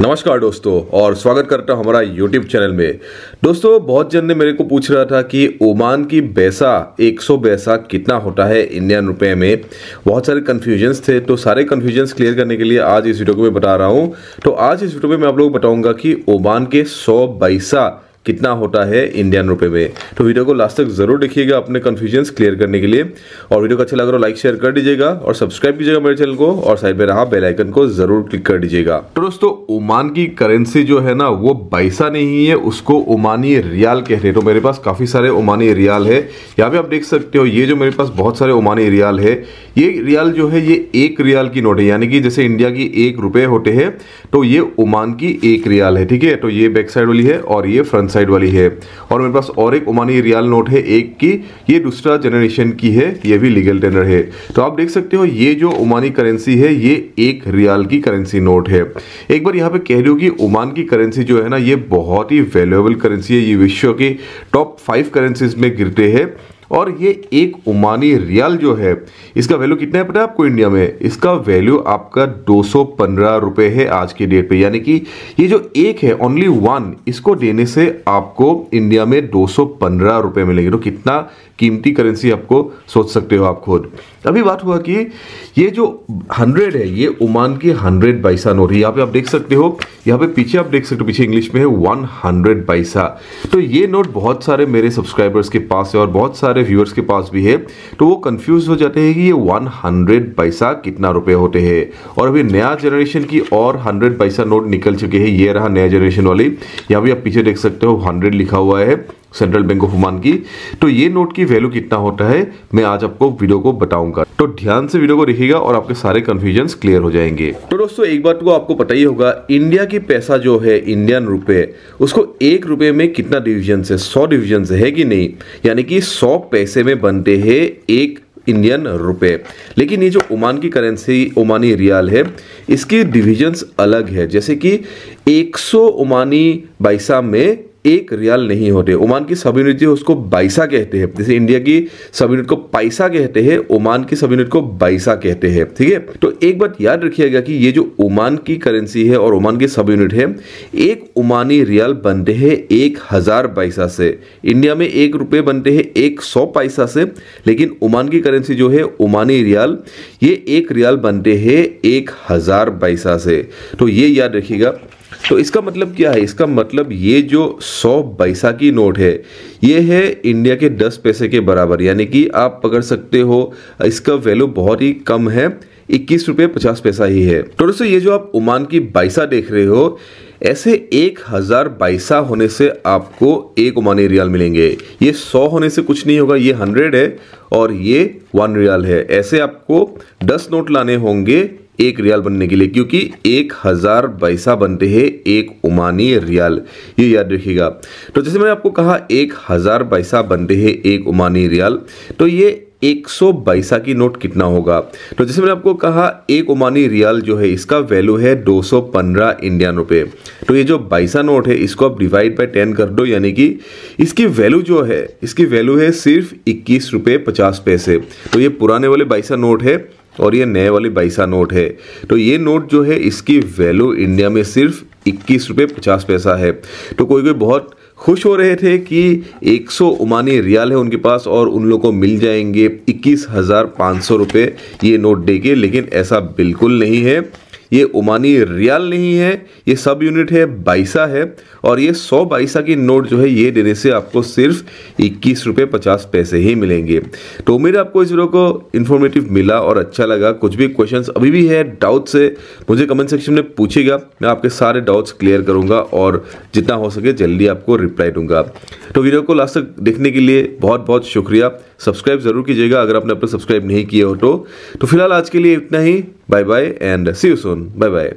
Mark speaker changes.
Speaker 1: नमस्कार दोस्तों और स्वागत करता हूं हमारा यूट्यूब चैनल में दोस्तों बहुत जन ने मेरे को पूछ रहा था कि ओमान की बैसा 100 बैसा कितना होता है इंडियन रुपए में बहुत सारे कन्फ्यूजन्स थे तो सारे कन्फ्यूजन्स क्लियर करने के लिए आज इस वीडियो को मैं बता रहा हूं तो आज इस वीडियो में मैं आप लोग बताऊँगा कि ओमान के सौ बैसा कितना होता है इंडियन रुपए में तो वीडियो को लास्ट तक जरूर देखिएगा अपने कन्फ्यूजन्स क्लियर करने के लिए और वीडियो को अच्छा लग रहा हो लाइक शेयर कर दीजिएगा और सब्सक्राइब कीजिएगा मेरे चैनल को और साइड में रहा बेलाइकन को जरूर क्लिक कर दीजिएगा तो दोस्तों ओमान की करेंसी जो है ना वो पैसा नहीं है उसको ओमानी रियाल कह रहे तो मेरे पास काफ़ी सारे ओमानी रियाल है यहाँ पे आप देख सकते हो ये जो मेरे पास बहुत सारे ओमानी रियाल है ये रियाल जो है ये एक रियाल की नोट है यानी कि जैसे इंडिया की एक रुपये होते हैं तो ये ओमान की एक रियाल है ठीक है तो ये बैक साइड वाली है और ये फ्रंट साइड साइड वाली है और मेरे पास और एक ओमानी रियाल नोट है एक की ये दूसरा जनरेशन की है ये भी लीगल टेंडर है तो आप देख सकते हो ये जो ओमानी करेंसी है ये एक रियाल की करेंसी नोट है एक बार यहाँ पे कह रही हो कि ओमान की करेंसी जो है ना ये बहुत ही वैल्यूएबल करेंसी है ये विश्व के टॉप फाइव करेंसीज में गिरते हैं और ये एक ओमानी रियाल जो है इसका वैल्यू कितना है पता है आपको इंडिया में इसका वैल्यू आपका दो सौ है आज के डेट पे यानी कि ये जो एक है ओनली वन इसको देने से आपको इंडिया में दो सौ मिलेंगे तो कितना कीमती करेंसी आपको सोच सकते हो आप खुद अभी बात हुआ कि ये जो हंड्रेड है ये ओमान की हंड्रेड बाइसा नोट है यहाँ पे आप देख सकते हो यहाँ पे पीछे आप देख सकते हो पीछे इंग्लिश में है वन हंड्रेड बाइसा तो ये नोट बहुत सारे मेरे सब्सक्राइबर्स के पास है और बहुत सारे हमारे व्यूअर्स के पास भी है तो वो कंफ्यूज हो जाते हैं कि ये वन हंड्रेड पैसा कितना रुपए होते हैं और अभी नया जनरेशन की और हंड्रेड पैसा नोट निकल चुके हैं ये रहा नया जनरेशन वाली यहाँ भी आप पीछे देख सकते हो हंड्रेड लिखा हुआ है सेंट्रल बैंक ऑफ ओमान की तो ये नोट की वैल्यू कितना होता है मैं आज आपको वीडियो को बताऊंगा तो ध्यान से वीडियो को देखिएगा और आपके सारे कन्फ्यूजन क्लियर हो जाएंगे तो दोस्तों एक बात को आपको पता ही होगा इंडिया की पैसा जो है इंडियन रुपए उसको एक रुपए में कितना डिविजन है सौ डिविजन है कि नहीं यानी कि सौ पैसे में बनते हैं एक इंडियन रुपए लेकिन ये जो ओमान की करेंसी ओमानी रियाल है इसकी डिविजन्स अलग है जैसे कि 100 ओमानी बाइसा में एक रियाल नहीं होते ओमान की सब यूनिट जो उसको बाइसा कहते हैं जैसे इंडिया की सब यूनिट को पैसा कहते हैं ओमान की सब यूनिट को बाइसा कहते हैं ठीक है थीके? तो एक बात याद रखिएगा कि ये जो ओमान की करेंसी है और ओमान की सब यूनिट है एक ओमानी रियाल बनते हैं एक हज़ार पैसा से इंडिया में एक रुपये बनते हैं एक सौ पैसा से लेकिन ओमान की करेंसी जो है ओमानी रियाल ये एक रियाल बनते हैं एक हज़ार पैसा से तो ये याद रखिएगा तो इसका मतलब क्या है इसका मतलब ये जो सौ की नोट है ये है इंडिया के दस पैसे के बराबर यानी कि आप पकड़ सकते हो इसका वैल्यू बहुत ही कम है इक्कीस रुपये पचास पैसा ही है तो दोस्तों ये जो आप ओमान की बाइसा देख रहे हो ऐसे एक हज़ार बाइसा होने से आपको एक ओमानी रियाल मिलेंगे ये सौ होने से कुछ नहीं होगा ये हंड्रेड है और ये वन रियाल है ऐसे आपको दस नोट लाने होंगे एक रियाल बनने के लिए क्योंकि एक हज़ार पैसा बनते हैं एक उमानी रियाल ये याद रखिएगा तो जैसे मैंने आपको कहा एक हज़ार पैसा बनते हैं एक उमानी रियाल तो ये एक सौ बाईसा की नोट कितना होगा तो जैसे मैंने आपको कहा एक उमानी रियाल जो है इसका वैल्यू है 215 इंडियन रुपए तो ये जो बाईसा नोट है इसको आप डिवाइड बाय 10 कर दो यानी कि इसकी वैल्यू जो है इसकी वैल्यू है सिर्फ इक्कीस रुपये पचास पैसे तो ये पुराने वाले बाईसा नोट है और ये नए वाली बाईसा नोट है तो ये नोट जो है इसकी वैल्यू इंडिया में सिर्फ इक्कीस रुपये पचास पैसा है तो कोई कोई बहुत खुश हो रहे थे कि एक सौ उमानी रियाल है उनके पास और उन लोगों को मिल जाएंगे इक्कीस हज़ार पाँच सौ रुपये ये नोट दे के लेकिन ऐसा बिल्कुल नहीं है ये ओमानी रियाल नहीं है ये सब यूनिट है बाईसा है और ये सौ बाईसा की नोट जो है ये देने से आपको सिर्फ इक्कीस रुपये पचास पैसे ही मिलेंगे तो उम्मीद आपको इस वीडियो को इन्फॉर्मेटिव मिला और अच्छा लगा कुछ भी क्वेश्चन अभी भी है डाउट से मुझे कमेंट सेक्शन में पूछेगा मैं आपके सारे डाउट्स क्लियर करूँगा और जितना हो सके जल्दी आपको रिप्लाई दूंगा तो वीडियो को लास्ट तक देखने के लिए बहुत बहुत शुक्रिया सब्सक्राइब जरूर कीजिएगा अगर आपने अब सब्सक्राइब नहीं किया हो तो, तो फिलहाल आज के लिए इतना ही Bye bye and see you soon. Bye bye.